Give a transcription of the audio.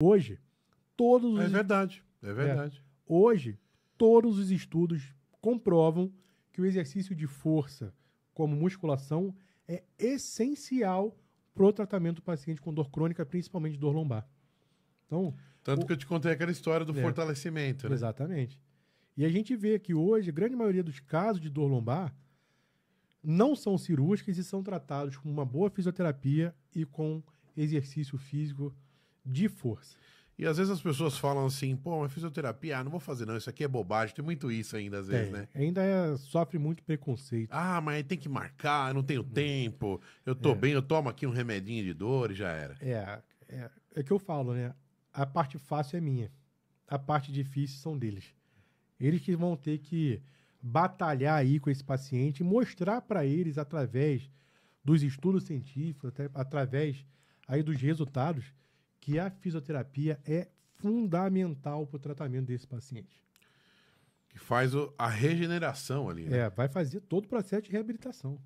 Hoje, todos os... É verdade, é, é. verdade. É. Hoje, todos os estudos comprovam que o exercício de força, como musculação, é essencial para o tratamento do paciente com dor crônica, principalmente dor lombar. Então, Tanto o... que eu te contei aquela história do é. fortalecimento, né? Exatamente. E a gente vê que hoje, a grande maioria dos casos de dor lombar não são cirúrgicas e são tratados com uma boa fisioterapia e com exercício físico de força. E às vezes as pessoas falam assim, pô, mas fisioterapia, ah, não vou fazer não, isso aqui é bobagem, tem muito isso ainda às vezes, é, né? Ainda é, sofre muito preconceito. Ah, mas tem que marcar, eu não tenho hum. tempo, eu tô é. bem, eu tomo aqui um remedinho de dor e já era. É, é, é que eu falo, né? A parte fácil é minha, a parte difícil são deles. Eles que vão ter que batalhar aí com esse paciente, mostrar para eles através dos estudos científicos, até, através aí dos resultados, que a fisioterapia é fundamental para o tratamento desse paciente. Que faz o, a regeneração ali. Né? É, vai fazer todo o processo de reabilitação.